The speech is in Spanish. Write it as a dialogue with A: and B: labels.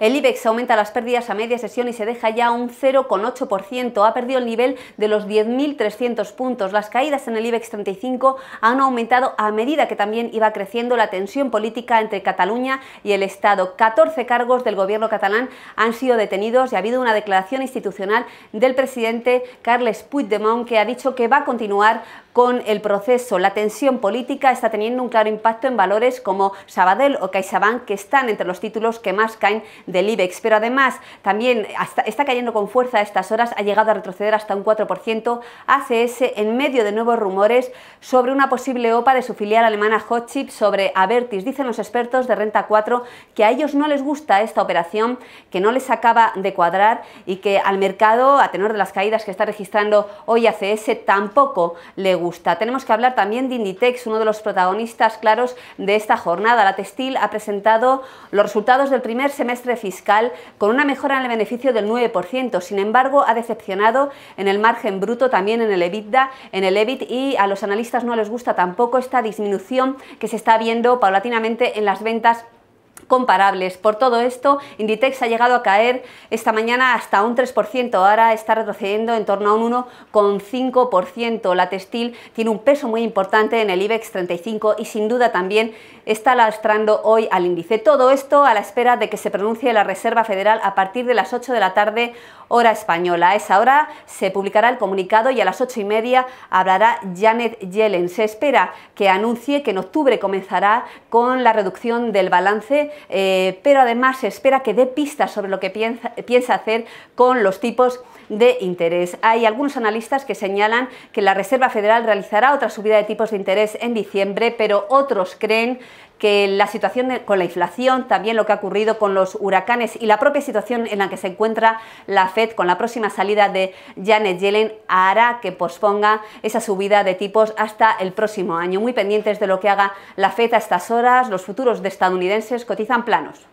A: El IBEX aumenta las pérdidas a media sesión y se deja ya un 0,8%. Ha perdido el nivel de los 10.300 puntos. Las caídas en el IBEX 35 han aumentado a medida que también iba creciendo la tensión política entre Cataluña y el Estado. 14 cargos del gobierno catalán han sido detenidos y ha habido una declaración institucional del presidente Carles Puigdemont que ha dicho que va a continuar con el proceso. La tensión política está teniendo un claro impacto en valores como Sabadell o CaixaBank, que están entre los títulos que más caen del IBEX. Pero además, también está cayendo con fuerza a estas horas, ha llegado a retroceder hasta un 4%. ACS, en medio de nuevos rumores sobre una posible OPA de su filial alemana Hotchip sobre Avertis. Dicen los expertos de Renta 4 que a ellos no les gusta esta operación, que no les acaba de cuadrar y que al mercado, a tenor de las caídas que está registrando hoy ACS, tampoco le gusta. Tenemos que hablar también de Inditex, uno de los protagonistas claros de esta jornada. La textil ha presentado los resultados del primer semestre fiscal con una mejora en el beneficio del 9%. Sin embargo, ha decepcionado en el margen bruto, también en el EBITDA, en el EBIT y a los analistas no les gusta tampoco esta disminución que se está viendo paulatinamente en las ventas comparables. Por todo esto, Inditex ha llegado a caer esta mañana hasta un 3%, ahora está retrocediendo en torno a un 1,5%. La textil tiene un peso muy importante en el IBEX 35 y sin duda también está lastrando hoy al índice. Todo esto a la espera de que se pronuncie la Reserva Federal a partir de las 8 de la tarde hora española. A esa hora se publicará el comunicado y a las 8 y media hablará Janet Yellen. Se espera que anuncie que en octubre comenzará con la reducción del balance, eh, pero además se espera que dé pistas sobre lo que piensa hacer con los tipos de interés. Hay algunos analistas que señalan que la Reserva Federal realizará otra subida de tipos de interés en diciembre, pero otros creen que la situación con la inflación, también lo que ha ocurrido con los huracanes y la propia situación en la que se encuentra la Fed con la próxima salida de Janet Yellen hará que posponga esa subida de tipos hasta el próximo año. Muy pendientes de lo que haga la Fed a estas horas, los futuros estadounidenses cotizan planos.